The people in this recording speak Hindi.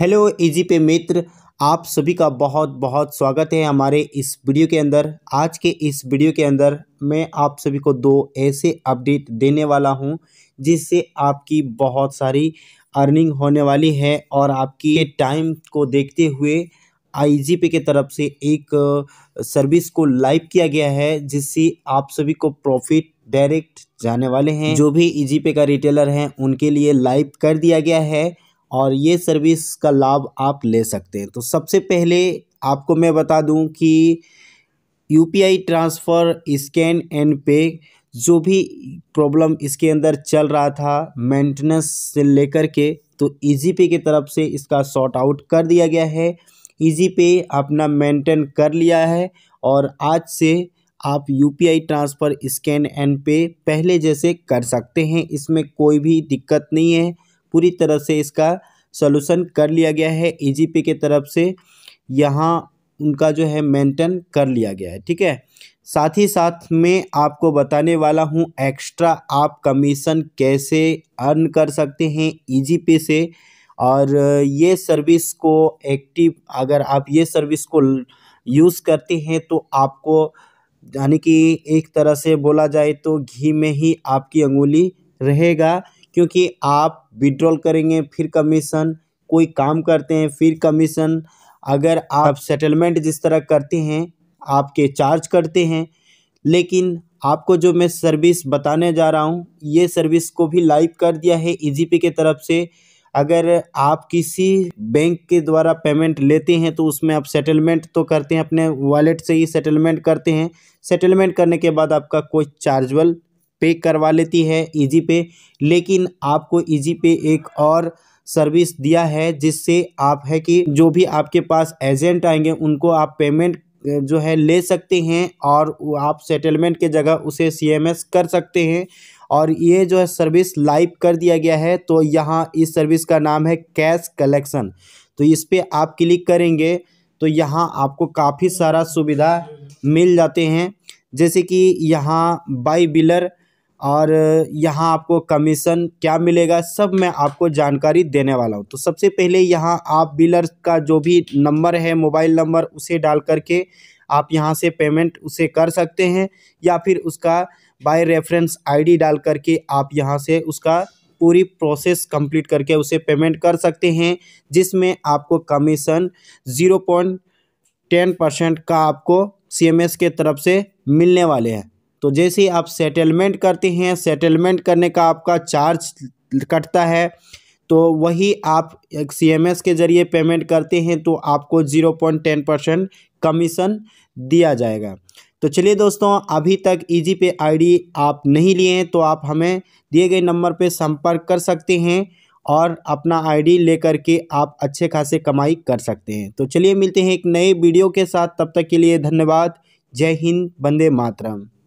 हेलो इजी पे मित्र आप सभी का बहुत बहुत स्वागत है हमारे इस वीडियो के अंदर आज के इस वीडियो के अंदर मैं आप सभी को दो ऐसे अपडेट देने वाला हूं जिससे आपकी बहुत सारी अर्निंग होने वाली है और आपकी टाइम को देखते हुए आई पे के तरफ से एक सर्विस को लाइव किया गया है जिससे आप सभी को प्रॉफिट डायरेक्ट जाने वाले हैं जो भी ई पे का रिटेलर हैं उनके लिए लाइव कर दिया गया है और ये सर्विस का लाभ आप ले सकते हैं तो सबसे पहले आपको मैं बता दूं कि U P I transfer scan and pay जो भी प्रॉब्लम इसके अंदर चल रहा था मेंटेनेंस से लेकर के तो ईजी पे की तरफ से इसका शॉर्ट आउट कर दिया गया है ईजी पे अपना मेंटेन कर लिया है और आज से आप U P I transfer scan and pay पहले जैसे कर सकते हैं इसमें कोई भी दिक्कत नहीं है पूरी तरह से इसका सोलूसन कर लिया गया है ईजीपी के तरफ से यहाँ उनका जो है मेंटेन कर लिया गया है ठीक है साथ ही साथ में आपको बताने वाला हूँ एक्स्ट्रा आप कमीशन कैसे अर्न कर सकते हैं ईजी पे से और ये सर्विस को एक्टिव अगर आप ये सर्विस को यूज़ करते हैं तो आपको यानी कि एक तरह से बोला जाए तो घी में ही आपकी अंगुली रहेगा क्योंकि आप विड्रॉल करेंगे फिर कमीशन कोई काम करते हैं फिर कमीशन अगर आप सेटलमेंट जिस तरह करते हैं आपके चार्ज करते हैं लेकिन आपको जो मैं सर्विस बताने जा रहा हूँ ये सर्विस को भी लाइव कर दिया है ईजीपी e के तरफ से अगर आप किसी बैंक के द्वारा पेमेंट लेते हैं तो उसमें आप सेटलमेंट तो करते हैं अपने वॉलेट से ही सेटलमेंट करते हैं सेटलमेंट करने के बाद आपका कोई चार्जबल पे करवा लेती है ईजी पे लेकिन आपको ईजी पे एक और सर्विस दिया है जिससे आप है कि जो भी आपके पास एजेंट आएंगे उनको आप पेमेंट जो है ले सकते हैं और आप सेटलमेंट के जगह उसे सीएमएस कर सकते हैं और ये जो है सर्विस लाइव कर दिया गया है तो यहाँ इस सर्विस का नाम है कैश कलेक्शन तो इस पर आप क्लिक करेंगे तो यहाँ आपको काफ़ी सारा सुविधा मिल जाते हैं जैसे कि यहाँ बाई बिलर और यहाँ आपको कमीसन क्या मिलेगा सब मैं आपको जानकारी देने वाला हूँ तो सबसे पहले यहाँ आप बिलर का जो भी नंबर है मोबाइल नंबर उसे डाल करके आप यहाँ से पेमेंट उसे कर सकते हैं या फिर उसका बाय रेफरेंस आईडी डाल करके आप यहाँ से उसका पूरी प्रोसेस कंप्लीट करके उसे पेमेंट कर सकते हैं जिसमें आपको commission zero point ten percent का आपको सी के तरफ से मिलने वाले हैं तो जैसे आप सेटलमेंट करते हैं सेटलमेंट करने का आपका चार्ज कटता है तो वही आप एक एस के ज़रिए पेमेंट करते हैं तो आपको zero point ten percent commission दिया जाएगा तो चलिए दोस्तों अभी तक जी पे आईडी आप नहीं लिए हैं तो आप हमें दिए गए नंबर पे संपर्क कर सकते हैं और अपना आईडी लेकर के आप अच्छे खासे कमाई कर सकते हैं तो चलिए मिलते हैं एक नए वीडियो के साथ तब तक के लिए धन्यवाद जय हिंद वंदे मातरम